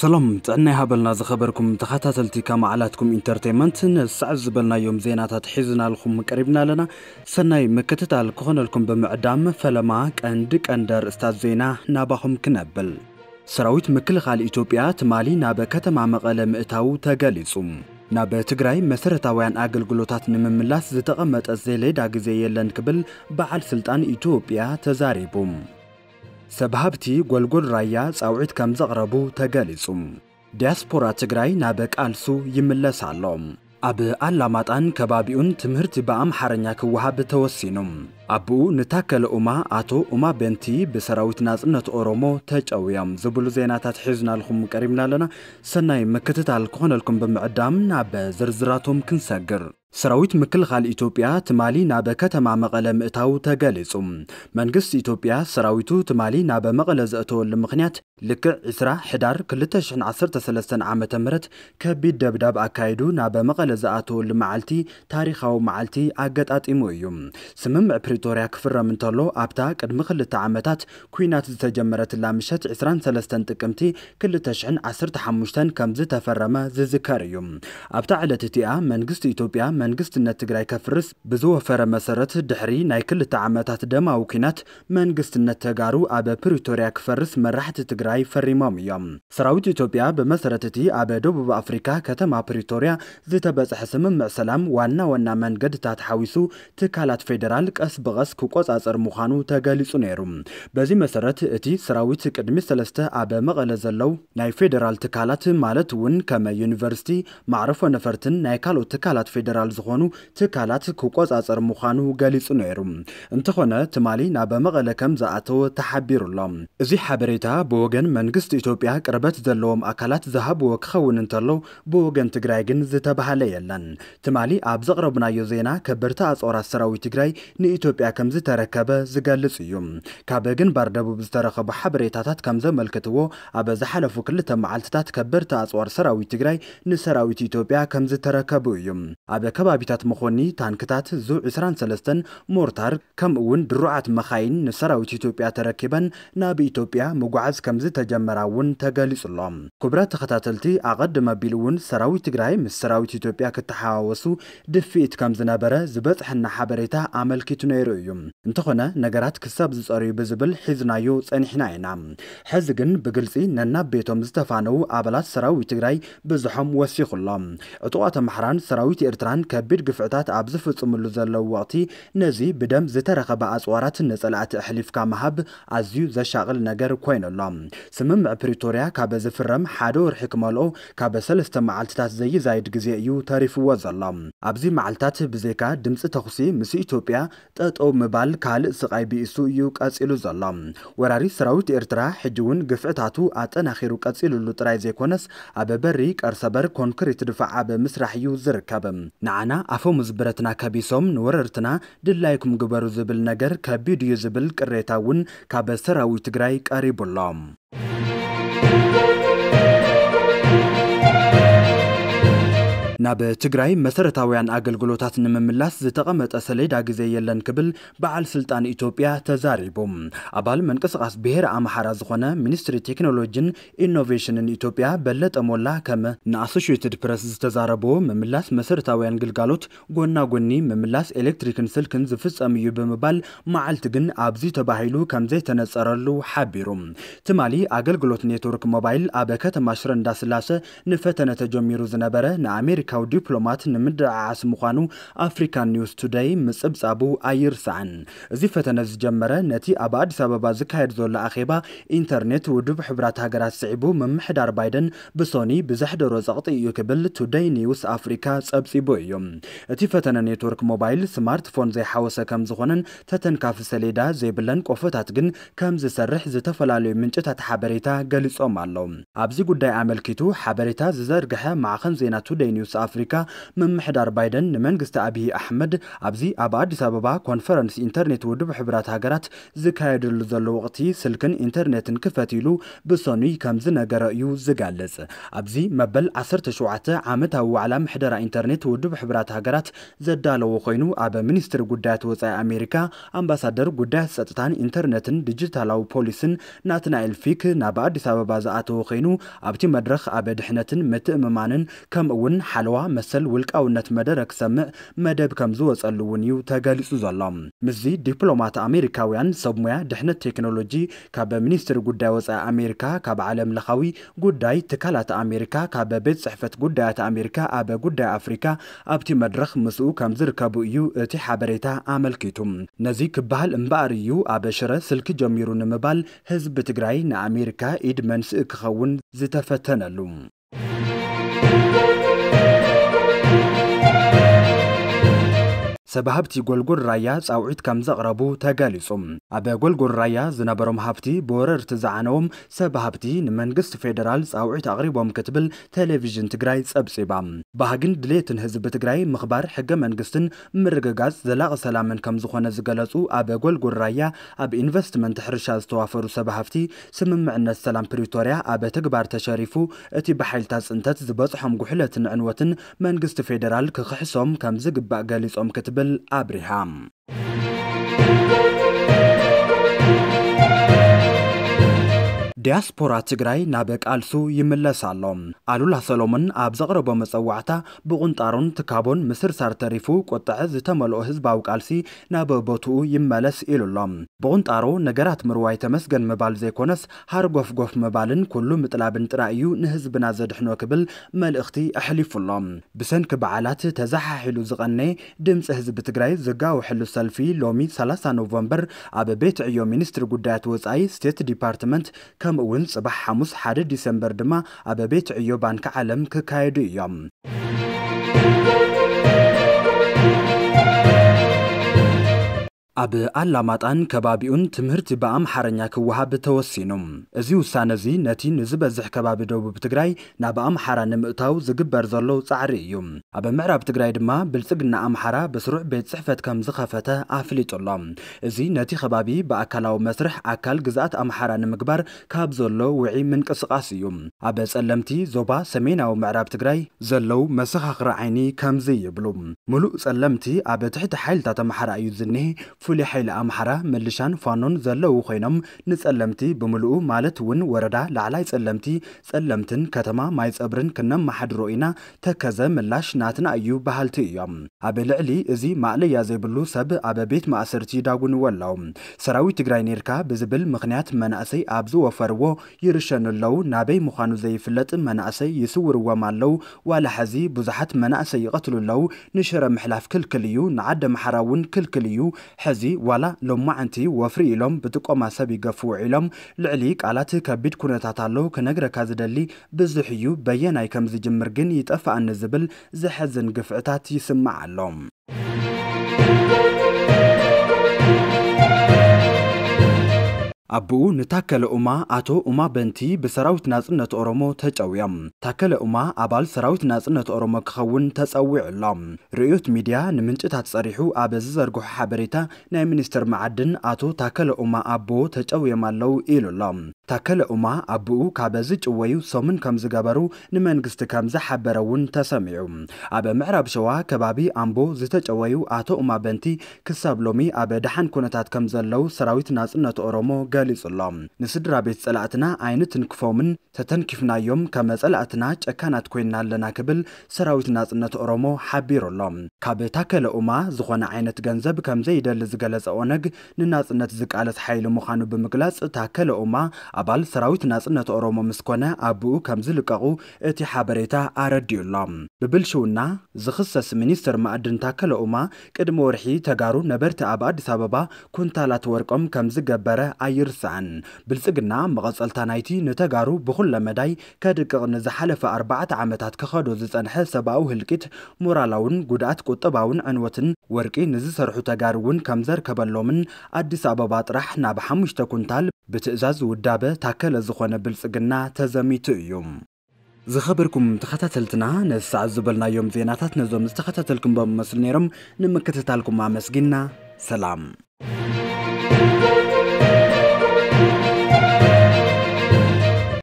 ሰላም ጥዕና ይሃበልና ዝኸበርኩም ተኸታተልቲ ካብ መዓላትኩም ኢንተርቴንመንት ንሳዕ ዝበልናዮም ዜናታት ሒዝናልኩም ቀሪብና ኣለና ሰናይ ምክትታል ክኾነልኩም ብምዕዳም ፈለማ ቀንዲ ቀንዲ ርእስታት ዜና ናባኹም ክነብል ሰራዊት ምክልኻል ኢትዮጵያ ትማሊ ናብ ከተማ መቐለ ምእታው ተገሊጹ ናብ ትግራይ መሰረታውያን ኣገልግሎታት ንምምላስ ዝተቐመጠ ዘሌዳ ግዜ የለን ክብል በዓል ስልጣን ኢትዮጵያ ተዛሪቡ ሰብሃብቲ ጎልጎል ራያ ጻውዒት ከም ዘቕረቡ ተገሊጹ ዲያስፖራ ትግራይ ናብ ቃልሱ ይምለስ ኣሎ ኣብ ኣላማጣን ከባቢኡን ትምህርቲ ብኣምሓርኛ ክወሃብ ተወሲኑ ኣብኡ ንታከለ ኡማ ኣቶ ኡማ ቤንቲ ብሰራዊት ናጽነት ኦሮሞ ተጨውዮም ዝብሉ ዜናታት ሒዝናልኩም ቀሪብና ኣለና ሰናይ ምክትታል ክኾነልኩም ብምዕዳም ናብ ዝርዝራቶም ክንሰግር ሰራዊት ምክልኻል ኢትዮጵያ ትማሊ ናበ ከተማ መቐለ ምእታው ተገሊጹ መንግስቲ ኢትዮጵያ ሰራዊቱ ትማሊ ናበ መቐለ ዘእተወሉ ምኽንያት ልክዕ 20 ሕዳር 2013 ዓ ም ከቢድ ደብዳብ ኣካይዱ ናበ መቐለ ዝኣተወሉ መዓልቲ ታሪኻዊ መዓልቲ ኣገጣጢሙ እዩ ስምምዕ ፕሪቶርያ ክፍረም እንተሎ ኣብታ ቅድሚ ክልተ ዓመታት ኩናት ዝተጀመረትላ ምሸት 23 ጥቅምቲ 2015 ከም ዝተፈረመ ዝዝከር እዩ ኣብታ ዕለት እቲኣ መንግስቲ ኢትዮጵያ መንግስትነት ትግራይ ከፍርስ ብዝወፈረ መሰረት ድሕሪ ናይ ክልተ ዓመታት ደማዊ ኩናት መንግስትነት ተጋሩ ኣብ ፕሪቶርያ ክፈርስ መራሕቲ ትግራይ ፈሪሞም እዮም ሰራዊት ኢትዮጵያ ብመሰረት እቲ ኣብ ደቡብ ኣፍሪካ ከተማ ፕሪቶርያ ዝተበፅሐ ስምምዕ ሰላም ዋና ዋና መንገድታት ሓዊሱ ትካላት ፌደራል ቀስ ብቀስ ክቆጻጸር ምዃኑ ተገሊጹ ነይሩ በዚ መሰረት እቲ ሰራዊት ቅድሚ ሰለስተ ኣብ መቐለ ዘለው ናይ ፌደራል ትካላት ማለት እውን ከመ ዩኒቨርሲቲ ማዕርፎ ነፈርትን ናይ ካልኦት ትካላት ፌደራል ፌደራል ዝኾኑ ትካላት ክቆፃፀር ምዃኑ ገሊጹ ነይሩ እንተኾነ ትማሊ ናብ መቐለ ከም ዝኣተወ ተሓቢሩሎም እዚ ሓበሬታ ብወገን መንግስቲ ኢትዮጵያ ቅርበት ዘለዎም ኣካላት ዝሃብዎ ክኸውን እንተሎ ብወገን ትግራይ ግን ዝተባሃለ የለን ትማሊ ኣብ ዘቕረብናዮ ዜና ከበድቲ ኣጽዋራት ሰራዊት ትግራይ ንኢትዮጵያ ከም ዝተረከበ ዝገልጽ እዩ ካብ ግንባር ደቡብ ዝተረኸቡ ሓበሬታታት ከም ዘመልክትዎ ኣብ ዝሓለፉ ክልተ መዓልትታት ከበድቲ ኣጽዋር ሰራዊት ትግራይ ንሰራዊት ኢትዮጵያ ከም ዝተረከቡ እዩ ኣብ ከባቢታት መኾኒ ታንክታት ዙ 23 ሞርታር ከምኡ እውን ድሩዓት መኻይን ንሰራዊት ኢትዮጵያ ተረኪበን ናብ ኢትዮጵያ ምጓዓዝ ከምዝ ተጀመራ እውን ተገሊጹሎም ክቡራት ተኸታተልቲ ኣቐድመ ኣቢሉ እውን ሰራዊት ትግራይ ምስ ሰራዊት ኢትዮጵያ ክተሓዋወሱ ድፊኢት ከም ዝነበረ ዝበፅሐና ሓበሬታ ኣመልኪቱ ነይሩ እዩ እንተኾነ ነገራት ክሳብ ዝፀርዩ ብዝብል ሒዝናዮ ፀኒሕና ኢና ሕዚ ግን ብግልፂ ነናብ ቤቶም ዝተፋነዉ ኣባላት ሰራዊት ትግራይ ብዙሖም ወሲኹሎም ዕጡቋት ኣምሓራን ሰራዊት ኤርትራን ዝብል ከቢድ ግፍዕታት ኣብ ዝፍፅምሉ ዘለዉ ወቕቲ ነዚ ብደም ዝተረኸበ ኣፅዋራት ንፀላእቲ ኣሕሊፍካ ምሃብ ኣዝዩ ዘሻቕል ነገር ኮይኑ ኣሎ ስምምዕ ፕሪቶርያ ካበ ዝፍረም ሓደ ወርሒ ክመልኦ ካበ ሰለስተ መዓልትታት ዘይዛይድ ግዜ እዩ ተሪፍዎ ዘሎ ኣብዚ መዓልትታት ብዘይካ ድምፂ ተኽሲ ምስ ኢትዮጵያ ጠጠው ምባል ካልእ ስቓይ ብኢሱ እዩ ቀፂሉ ዘሎ ወራሪ ሰራዊት ኤርትራ ሕጂ እውን ግፍዕታቱ ኣጠናኺሩ ቀፂሉሉ ጥራይ ዘይኮነስ ኣበ በሪ ቀርሰበር ኮንክሪት ድፋዓ ብምስራሕ እዩ ዝርከብ ን ከዓና አፎም ዝብረትና ከቢሶም ንወረርትና ድላይኩም ግበሩ ዝብል ነገር ከቢድ እዩ ዝብል ቅሬታ እውን ካብ ሰራዊት ትግራይ ቀሪቡሎም ናብ ትግራይ መሰረታውያን ኣገልግሎታት ንምምላስ ዝተቐመጠ ሰሌዳ ግዜ የለን ክብል በዓል ስልጣን ኢትዮጵያ ተዛሪቡ ኣባል መንቅስቃስ ብሄር ኣምሓራ ዝኾነ ሚኒስትሪ ቴክኖሎጂን ኢኖቬሽንን ኢትዮጵያ በለጠ ሞላ ከም ንኣሶሽትድ ፕረስ ዝተዛረቦ ምምላስ መሰረታውያን ግልጋሎት ጎና ጎኒ ምምላስ ኤሌክትሪክን ስልክን ዝፍጸም እዩ ብምባል መዓልቲ ግን ኣብዚ ተባሂሉ ከምዘይተነፀረሉ ሓቢሩ ትማሊ ኣገልግሎት ኔትወርክ ሞባይል ኣብ ከተማ ሽረ እንዳስላሰ ንፈተነ ተጀሚሩ ዝነበረ ንኣሜሪካ ኣሜሪካዊ ዲፕሎማት ንምድዓዓስ ምዃኑ ኣፍሪካን ኒውስ ቱደይ ምፅብጻቡ ኣይርስዕን እዚ ፈተነ ዝጀመረ ነቲ ኣብ ኣዲስ ኣበባ ዝካየድ ዘሎ ኣኼባ ኢንተርኔት ውድብ ሕቡራት ሃገራት ስዒቡ ምምሕዳር ባይደን ብሶኒ ብዘሕደሮ ጸቕጢ እዩ ክብል ቱደይ ኒውስ ኣፍሪካ ጸብጺቡ እዩ እቲ ፈተነ ኔትወርክ ሞባይል ስማርትፎን ዘይሓወሰ ከም ዝኾነን ተተንካፊ ሰሌዳ ዘይብለን ቆፎታት ግን ከም ዝሰርሕ ዝተፈላለዩ ምንጭታት ሓበሬታ ገሊፆም ኣለዉ ኣብዚ ጉዳይ ኣመልኪቱ ሓበሬታ ዝዘርግሐ ማዕኸን ዜና ቱደይ ኒውስ ኣፍሪካ ምምሕዳር ባይደን ንመንግስቲ ኣብዪ ኣሕመድ ኣብዚ ኣብ ኣዲስ ኣበባ ኮንፈረንስ ኢንተርኔት ውድብ ሕብራት ሃገራት ዝካየደሉ ዘሎ ወቅቲ ስልክን ኢንተርኔትን ክፈት ኢሉ ብሶኒ ከም ዝነገረ እዩ ዝጋልጽ ኣብዚ መበል 17 ዓመታዊ ዋዕላ ምሕደራ ኢንተርኔት ውድብ ሕብራት ሃገራት ዘዳለዎ ኮይኑ ኣብ ሚኒስትሪ ጉዳያት ወፃኢ ኣሜሪካ ኣምባሳደር ጉዳያት ፀጥታን ኢንተርኔትን ዲጂታላዊ ፖሊስን ናትናኤል ፊክ ናብ ኣዲስ ኣበባ ዝኣተወ ኮይኑ ኣብቲ መድረክ ኣብ ድሕነትን ምትእምማንን ከምኡ ከምኡውን ሓ ካልዋ መሰል ውልቃውነት መደረክ ሰምዕ መደብ ከም ዝወፀሉ እውን እዩ ተገሊጹ ዘሎ ምዚ ዲፕሎማት ኣሜሪካውያን ሰብ ሙያ ድሕነት ቴክኖሎጂ ካብ ሚኒስትሪ ጉዳይ ወፃኢ ኣሜሪካ ካብ ዓለም ለኻዊ ጉዳይ ትካላት ኣሜሪካ ካብ ቤት ፅሕፈት ጉዳያት ኣሜሪካ ኣብ ጉዳይ ኣፍሪካ ኣብቲ መድረኽ ምስኡ ከም ዝርከቡ እዩ እቲ ሓበሬታ ኣመልኪቱ ነዚ ክበሃል እምበኣር እዩ ኣብ ሽረ ስልኪ ጀሚሩ ንምባል ህዝቢ ትግራይ ንኣሜሪካ ኢድ መንስኢ ክኸውን ዝተፈተነሉ سب هبتی گلگل رایا سعیت کم زغربو تجلیسم. عبا گلگل رایا زنبرم هبتی بوررت زعنوم سب هبتی نمانگست فدرال سعیت عقیبم کتبل تلویزیون تجریس ابسیبم. با هجن دلیتن حزب تجری مخبر حجم انگستن مرگاز زلاق من کم زخون زجلسو عبا گلگل رایا عب اینvestment حرشاز توافر سب هفتی سمم معنی سلام پریتوریا عبا تجبر تشریفو اتی بحیل تاس انتات زباز حمجحلتن عنوتن منگست فدرال که خصم کم زغب جلیسم کتب መብል አብርሃም ዲያስፖራ ትግራይ ናብ ቃልሱ ይምለስ ኣሎ ኣሉላ ሰሎሞን ኣብ ዘቕረቦ መፀዋዕታ ብቁንጣሩን ትካቦን ምስርሳር ተሪፉ ቁጥዕ ዝተመልኦ ህዝባዊ ቃልሲ ናብ ቦትኡ ይመለስ ኢሉ ሎ ብቁንጣሩ ነገራት ምርዋይ ተመስገን ምባል ዘይኮነስ ሃርጎፍጎፍ ምባልን ኩሉ ምጥላብን ጥራይ እዩ ንህዝብና ዘድሕኖ ክብል መልእኽቲ ኣሕሊፉሎም ብሰንኪ በዓላት ተዘሓሒሉ ዝቐነ ድምፂ ህዝቢ ትግራይ ዝጋውሐሉ ሰልፊ ሎሚ 30 ኖቨምበር ኣብ ቤት ዕዮ ሚኒስትሪ ጉዳያት ወፃኢ ስቴት ዲፓርትመንት ከም ከምኡ እውን ፅባሕ ሓሙስ 1 ዲሰምበር ድማ ኣብ ቤት ዕዮ ባንኪ ዓለም ክካየዱ እዮም ኣብ ኣላማጣን ከባቢኡን ትምህርቲ ብኣምሓረኛ ክወሃብ ተወሲኑ እዚ ውሳነ እዚ ነቲ ንዝበዝሕ ከባቢ ደቡብ ትግራይ ናብ ኣምሓራ ንምእታው ዝግበር ዘሎ ጻዕሪ እዩ ኣብ ምዕራብ ትግራይ ድማ ብልጽግና ኣምሓራ ብስሩዕ ቤት ጽሕፈት ከም ዝኸፈተ ኣፍሊጡሎ እዚ ነቲ ከባቢ ብኣካላዊ መስርሕ ኣካል ግዝኣት ኣምሓራ ንምግባር ካብ ዘሎ ውዒ ምንቅስቓስ እዩ ኣብ ጸለምቲ ዞባ ሰሜናዊ ምዕራብ ትግራይ ዘለው መሰኻኽሪ ዓይኒ ከምዚ ይብሉ ሙሉእ ጸለምቲ ኣብ ትሕቲ ሓይልታት ኣምሓራ እዩ ዝኒሄ ፍሉይ ሓይሊ ኣምሓራ መልሻን ፋኖን ዘለዉ ኮይኖም ንጸለምቲ ብምልኡ ማለት እውን ወረዳ ላዕላይ ጸለምቲ ጸለምትን ከተማ ማይ ፀብርን ክነመሓድሮ ኢና ተከዘ ምላሽ ናትና እዩ ባህልቲ እዮም ኣብ ልዕሊ እዚ ማዕለያ ዘይብሉ ሰብ ኣብ ቤት ማእሰርቲ ዳጉንዎ ኣለው ሰራዊት ትግራይ ኔርካ ብዝብል ምክንያት መናእሰይ ኣብ ዝወፈርዎ ይርሸኑ ኣለው ናበይ ምዃኑ ዘይፍለጥ መናእሰይ ይስውርዎም ኣለው ዋላ ሕዚ ብዙሓት መናእሰይ ይቐትሉ ኣለው ንሽረ ምሕላፍ ክልክል እዩ ንዓደ ማሓራ እውን ክልክል እዩ ሕዚ ዋላ ሎማዓንቲ ወፍሪ ኢሎም ብጥቆማ ሰብ ይገፍኡ ኢሎም ልዕሊ ቃላት ከቢድ ኩነታት ኣለዉ ክነግረካ ዝደሊ ብዙሕ እዩ በየናይ ከም ዝጅምር ግን ይጠፍኣኒ ዝብል ዘሐዝን ግፍዕታት ይስማዕ ኣሎም ኣቦኡ ንታከለ ኡማ ኣቶ ኡማ በንቲ ብሰራዊት ናጽነት ኦሮሞ ተጨውዮም ታከለ ኡማ ኣባል ሰራዊት ናጽነት ኦሮሞ ክኸውን ተጸዊዑ ርእዮት ሚድያ ንምንጭታት ጸሪሑ ኣብ ዝዘርግሖ ሓበሬታ ናይ ሚኒስትር መዓድን ኣቶ ታከለ ኡማ ኣቦ ተጨውዮም ኣለው ኢሉ ኣሎ ታከለ ኡማ ኣብኡ ካብ ዝጭወዩ ጭወዩ ሶምን ከም ዝገበሩ ንመንግስቲ ከም ዝሓበረ እውን ተሰሚዑ ኣብ ምዕራብ ሸዋ ከባቢ ኣምቦ ዝተጨወዩ ኣቶ ኡማ በንቲ ክሳብ ሎሚ ኣብ ድሓን ኩነታት ከም ዘለው ሰራዊት ናፅነት ኦሮሞ ገሊጹ ኣሎም ንስድራ ቤት ጸላእትና ዓይኒ ትንክፎምን ተተንኪፍናዮም ከም ጸላእትና ጨካናት ኮይና ኣለና ክብል ሰራዊት ናፅነት ኦሮሞ ሓቢሩ ኣሎም ካብ ታከለ ኡማ ዝኾነ ዓይነት ገንዘብ ከም ዘይደሊ ዝገለጸ ኦነግ ንናፅነት ዝቃለስ ሓይሊ ምዃኑ ብምግላጽ ታከለ ኡማ ኣባል ሰራዊት ናጽነት ኦሮሞ ምስ ኮነ ኣብኡ ከም ዝልቀቑ እቲ ሓበሬታ ኣረዲዩሎም ብብልሽውና ዝኽሰስ ሚኒስትር ማእድን ታከለ ኡማ ቅድሚ ወርሒ ተጋሩ ነበርቲ ኣብ ኣዲስ ኣበባ ኩንታላት ወርቆም ከም ዝገበረ ኣይርስዕን ብልፅግና መቐፀልታ ናይቲ ንተጋሩ ብኹለ መዳይ ከድቅቕ ንዝሓለፈ ኣርባዕተ ዓመታት ክኸዶ ዝፀንሐ ሰብኣዊ ህልቂት ሞራላውን ጉድኣት ቁጥባውን ዕንወትን ወርቂ ንዝሰርሑ ተጋር እውን ከም ዘርከበሎምን ኣዲስ ኣበባ ጥራሕ ናብ ሓሙሽተ ኩንታል ብትእዛዝ ውዳበ ታከለ ዝኾነ ብልጽግና ተዘሚቱ እዩ ዝኸበርኩም ተኸታተልትና ነሳዕ ዝበልናዮም ዜናታት ነዞም ዝተኸታተልኩም በምመስል ነይሮም ንምክትታልኩም ኣመስጊና ሰላም Thank you.